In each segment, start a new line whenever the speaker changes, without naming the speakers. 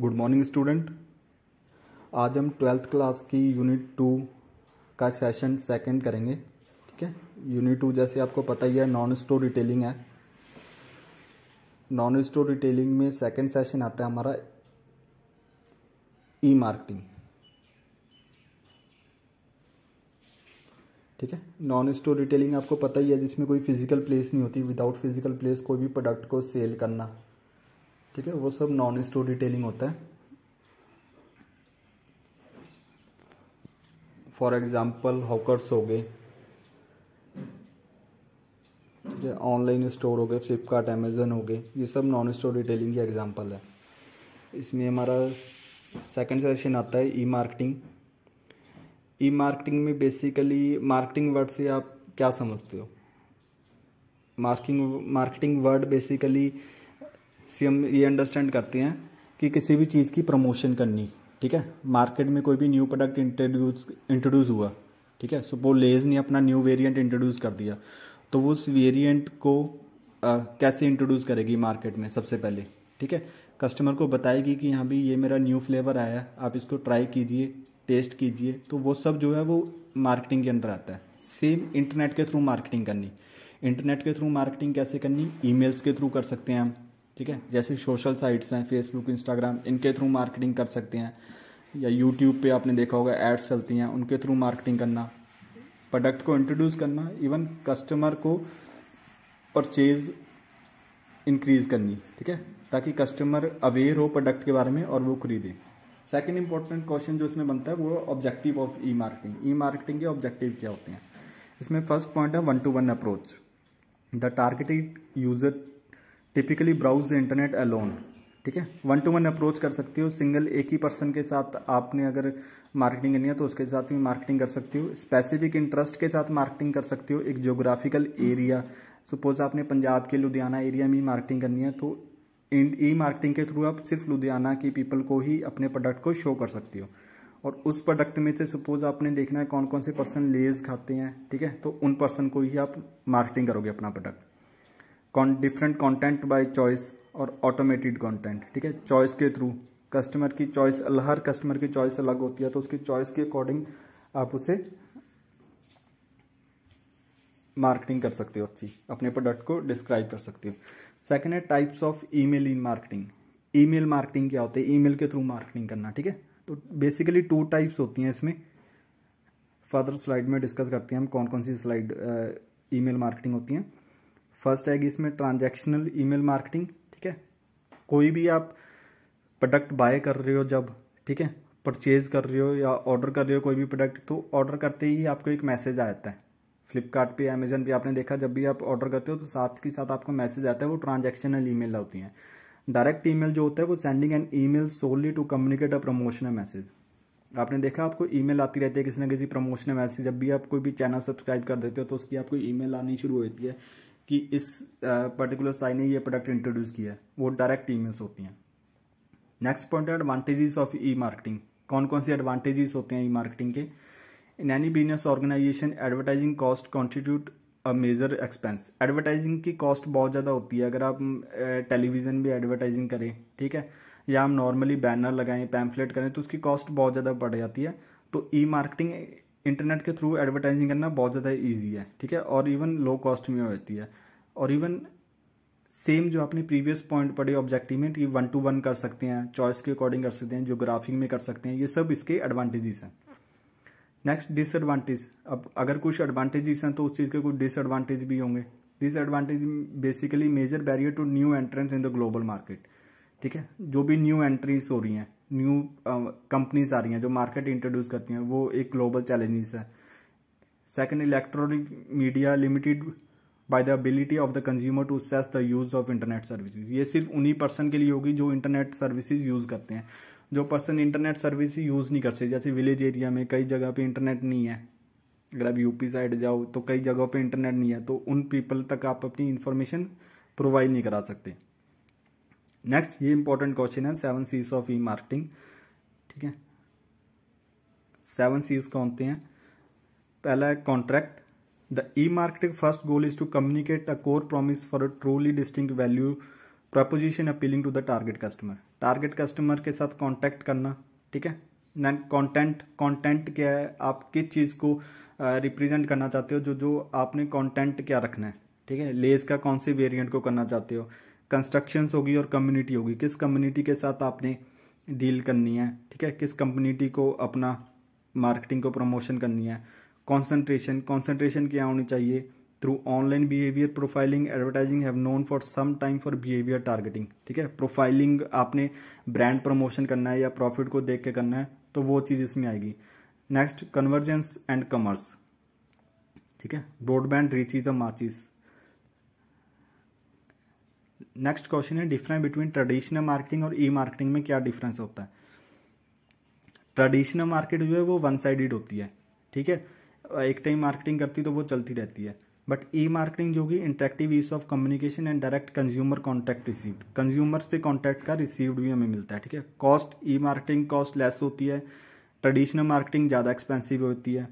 good morning student आज हम twelfth class की यूनिट टू का सेशन सेकंड करेंगे ठीक है यूनिट टू जैसे आपको पता ही है नॉन स्टोर रिटेलिंग है नॉन स्टोर रिटेलिंग में सेकंड सेशन आता है हमारा ई मार्केटिंग ठीक है नॉन स्टोर रिटेलिंग आपको पता ही है जिसमें कोई फिजिकल प्लेस नहीं होती विदाउट फिजिकल प्लेस कोई भी प्रोडक्ट को सेल करना ठीक है वो सब नॉन स्टोरी टेलिंग होता है फॉर एग्जाम्पल हॉकर्स हो गए ठीक है ऑनलाइन स्टोर हो गए फ्लिपकार्ट अमेजन हो गए ये सब नॉन स्टोरी टेलिंग की एग्जाम्पल है इसमें हमारा सेकेंड सेशन आता है ई मार्केटिंग ई मार्केटिंग में बेसिकली मार्केटिंग वर्ड से आप क्या समझते हो मार्किंग मार्केटिंग वर्ड बेसिकली से हम ये अंडरस्टैंड करते हैं कि किसी भी चीज़ की प्रमोशन करनी ठीक है मार्केट में कोई भी न्यू प्रोडक्ट इंट्रोड्यूस इंट्रोड्यूस हुआ ठीक है सो वो लेज ने अपना न्यू वेरिएंट इंट्रोड्यूस कर दिया तो वो उस वेरिएंट को आ, कैसे इंट्रोड्यूस करेगी मार्केट में सबसे पहले ठीक है कस्टमर को बताएगी कि यहाँ भी ये मेरा न्यू फ्लेवर आया है आप इसको ट्राई कीजिए टेस्ट कीजिए तो वो सब जो है वो मार्केटिंग के अंडर आता है सेम इंटरनेट के थ्रू मार्केटिंग करनी इंटरनेट के थ्रू मार्केटिंग कैसे करनी ईमेल्स के थ्रू कर सकते हैं हम ठीक है जैसे सोशल साइट्स हैं फेसबुक इंस्टाग्राम इनके थ्रू मार्केटिंग कर सकते हैं या यूट्यूब पे आपने देखा होगा एड्स चलती हैं उनके थ्रू मार्केटिंग करना प्रोडक्ट को इंट्रोड्यूस करना इवन कस्टमर को परचेज इंक्रीज़ करनी ठीक है ताकि कस्टमर अवेयर हो प्रोडक्ट के बारे में और वो खरीदें सेकेंड इंपॉर्टेंट क्वेश्चन जो इसमें बनता है वो objective of e marketing e marketing के ऑब्जेक्टिव क्या होते हैं इसमें फर्स्ट पॉइंट है one to one approach the targeted user typically browse the internet alone ठीक है वन टू वन अप्रोच कर सकती हो सिंगल एक ही पर्सन के साथ आपने अगर मार्केटिंग करनी है तो उसके साथ भी मार्केटिंग कर सकती हो स्पेसिफिक इंटरेस्ट के साथ मार्केटिंग कर सकती हो एक जोग्राफिकल एरिया सपोज आपने पंजाब के लुधियाना एरिया में मार्केटिंग करनी है तो ई मार्केटिंग के थ्रू आप सिर्फ लुधियाना के पीपल को ही अपने प्रोडक्ट को शो कर सकती हो और उस प्रोडक्ट में से सपोज आपने देखना है कौन कौन से पर्सन लेज खाते हैं ठीक है तो उन पर्सन को ही आप मार्केटिंग करोगे अपना product different content by choice और ऑटोमेटेड कंटेंट ठीक है चॉइस के थ्रू कस्टमर की चॉइस हर कस्टमर की चॉइस अलग होती है तो उसकी चॉइस के अकॉर्डिंग आप उसे मार्केटिंग कर सकते हो अच्छी अपने प्रोडक्ट को डिस्क्राइब कर सकते हो सेकेंड है types of email in marketing email marketing क्या होती है ईमेल के थ्रू मार्केटिंग करना ठीक है तो बेसिकली टू टाइप्स होती हैं इसमें फर्दर स्लाइड में डिस्कस करते हैं हम कौन कौन सी स्लाइड ईमेल मार्केटिंग होती हैं फर्स्ट आएगी इसमें ट्रांजैक्शनल ईमेल मार्केटिंग ठीक है कोई भी आप प्रोडक्ट बाय कर रहे हो जब ठीक है परचेज़ कर रहे हो या ऑर्डर कर रहे हो कोई भी प्रोडक्ट तो ऑर्डर करते ही आपको एक मैसेज आ जाता है फ्लिपकार्ट पे अमेजन पे आपने देखा जब भी आप ऑर्डर करते हो तो साथ के साथ आपको मैसेज आता है वो ट्रांजेक्शनल मेल होती हैं डायरेक्ट ई जो होता है वो sending email solely to communicate a promotional message आपने देखा आपको ईमेल आती रहती है किसी ना किसी प्रमोशनल मैसेज जब भी आप कोई भी चैनल सब्सक्राइब कर देते हो तो उसकी आपको ईमेल आनी शुरू होती है कि इस पर्टिकुलर साइड ने ये प्रोडक्ट इंट्रोड्यूस किया है वो डायरेक्ट ईमेल्स होती हैं नेक्स्ट पॉइंट है एडवांटेजेस ऑफ ई मार्केटिंग कौन कौन से एडवांटेजेस होते हैं ई मार्केटिंग के in any business organisation advertising cost constitute a major expense advertising की कॉस्ट बहुत ज़्यादा होती है अगर आप टेलीविज़न भी एडवर्टाइजिंग करें ठीक है या हम नॉर्मली बैनर लगाएं पैम्फलेट करें तो उसकी कॉस्ट बहुत ज़्यादा बढ़ जाती है तो ई मार्केटिंग इंटरनेट के थ्रू एडवर्टाइजिंग करना बहुत ज़्यादा ईजी है ठीक है और इवन लो कॉस्ट में होती है और इवन सेम जो आपने प्रीवियस पॉइंट पढ़े ऑब्जेक्टिव में कि वन टू वन कर सकते हैं चॉइस के अकॉर्डिंग कर सकते हैं ग्राफिंग में कर सकते हैं ये सब इसके एडवांटेजेस हैं नेक्स्ट डिसएडवांटेज अब अगर कुछ एडवांटेजेस हैं तो उस चीज़ के कुछ डिसएडवांटेज भी होंगे disadvantage basically major barrier to new entrance in the global market ठीक है जो भी न्यू एंट्रीज हो रही हैं न्यू कंपनीज uh, आ रही हैं जो मार्केट इंट्रोड्यूस करती हैं वो एक ग्लोबल चैलेंजेस है second electronic media limited by the ability of the consumer to access the use of internet services ये सिर्फ उन्हीं पर्सन के लिए होगी जो इंटरनेट सर्विसेज यूज़ करते हैं जो पर्सन इंटरनेट सर्विस यूज़ नहीं करते जैसे विलेज एरिया में कई जगह पर इंटरनेट नहीं है अगर आप यूपी साइड जाओ तो कई जगहों पर इंटरनेट नहीं है तो उन पीपल तक आप अपनी इंफॉर्मेशन प्रोवाइड नहीं करा सकते नेक्स्ट ये इंपॉर्टेंट क्वेश्चन है seven Cs of e marketing ठीक है सेवन सीज कौन होते हैं पहला है contract the e marketing first goal is to communicate a core promise for a truly distinct value proposition appealing to the target customer target customer के साथ contact करना ठीक है नैन कॉन्टेंट कॉन्टेंट क्या है आप किस चीज़ को रिप्रेजेंट uh, करना चाहते हो जो जो आपने कॉन्टेंट क्या रखना है ठीक है लेस का कौन से वेरियंट को करना चाहते हो कंस्ट्रक्शंस होगी और कम्युनिटी होगी किस कम्युनिटी के साथ आपने डील करनी है ठीक है किस कम्युनिटी को अपना मार्केटिंग को प्रमोशन करनी है कॉन्सेंट्रेशन कॉन्सेंट्रेशन क्या होनी चाहिए through online behaviour profiling advertising have known for some time for behaviour targeting ठीक है प्रोफाइलिंग आपने ब्रांड प्रमोशन करना है या प्रॉफिट को देख के करना है तो वो चीज़ इसमें आएगी नेक्स्ट कन्वर्जेंस एंड कमर्स ठीक है broadband reach is the matches next question है डिफरेंस बिटवीन ट्रेडिशनल मार्केटिंग और ई मार्केटिंग में क्या डिफरेंस होता है ट्रेडिशनल मार्केट जो है वो वन साइडेड होती है ठीक है एक टाइम मार्केटिंग करती तो वो चलती रहती है बट ई मार्केटिंग जो होगी interactive ease of communication and direct consumer contact received consumer से कॉन्टैक्ट का रिसीव्ड भी हमें मिलता है ठीक है cost e marketing cost less होती है ट्रेडिशनल मार्केटिंग ज़्यादा एक्सपेंसिव होती है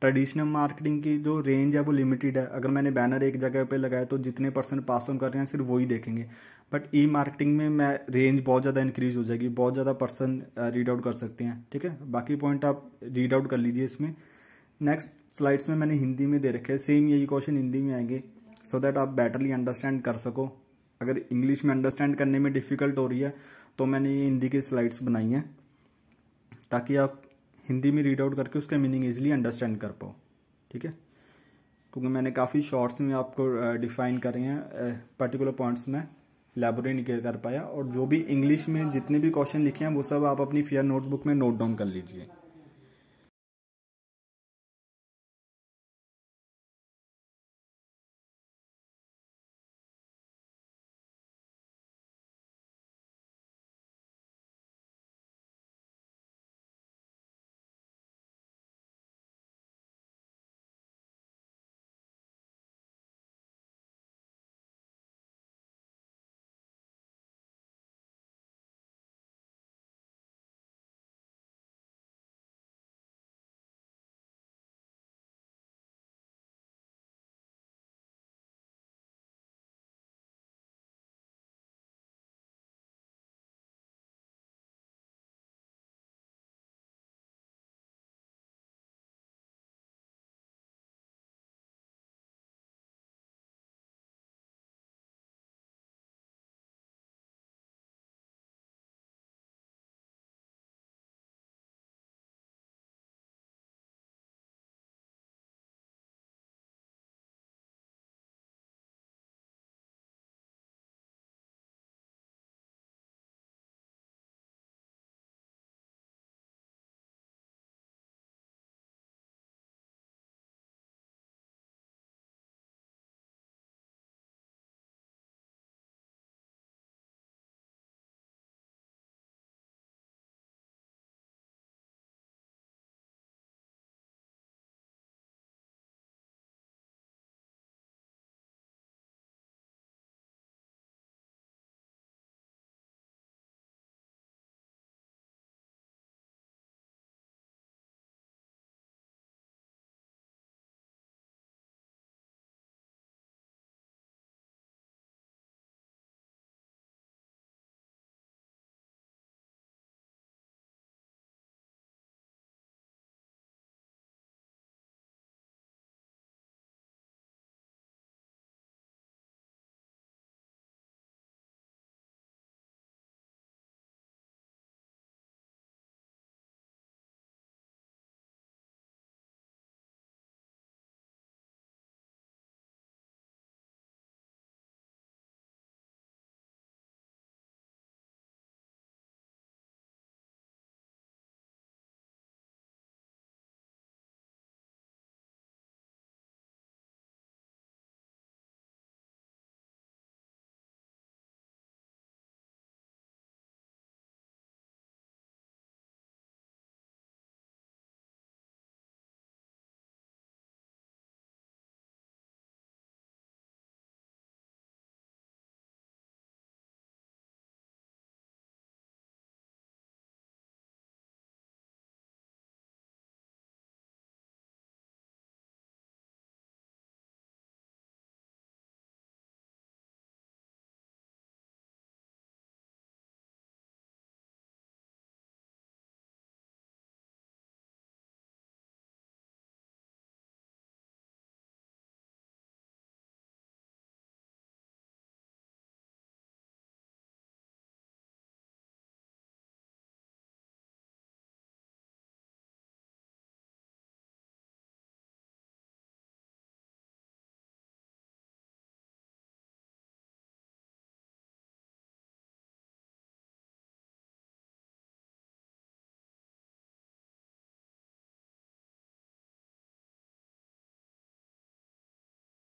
ट्रेडिशनल मार्केटिंग की जो रेंज है वो लिमिटेड है अगर मैंने बैनर एक जगह पे लगाया तो जितने परसेंट पास ऑन कर रहे हैं सिर्फ वही देखेंगे बट ई मार्केटिंग में मैं रेंज बहुत ज़्यादा इंक्रीज हो जाएगी बहुत ज़्यादा पर्सन रीड आउट कर सकते हैं ठीक है बाकी पॉइंट आप रीड आउट कर लीजिए इसमें नेक्स्ट स्लाइड्स में मैंने हिंदी में दे रखे हैं सेम यही क्वेश्चन हिंदी में आएंगे सो so दैट आप बेटरली अंडरस्टैंड कर सको अगर इंग्लिश में अंडरस्टैंड करने में डिफ़िकल्ट हो रही है तो मैंने ये हिंदी की स्लाइड्स बनाई हैं ताकि आप हिंदी में रीड आउट करके उसका मीनिंग ईजिली अंडरस्टैंड कर पाओ ठीक है क्योंकि मैंने काफ़ी शॉर्ट्स में आपको डिफाइन करे हैं पर्टिकुलर पॉइंट्स में लेबोरेट नहीं कर पाया और जो भी इंग्लिश में जितने भी क्वेश्चन लिखे हैं वो सब आप अपनी फेयर नोटबुक में नोट डाउन कर लीजिए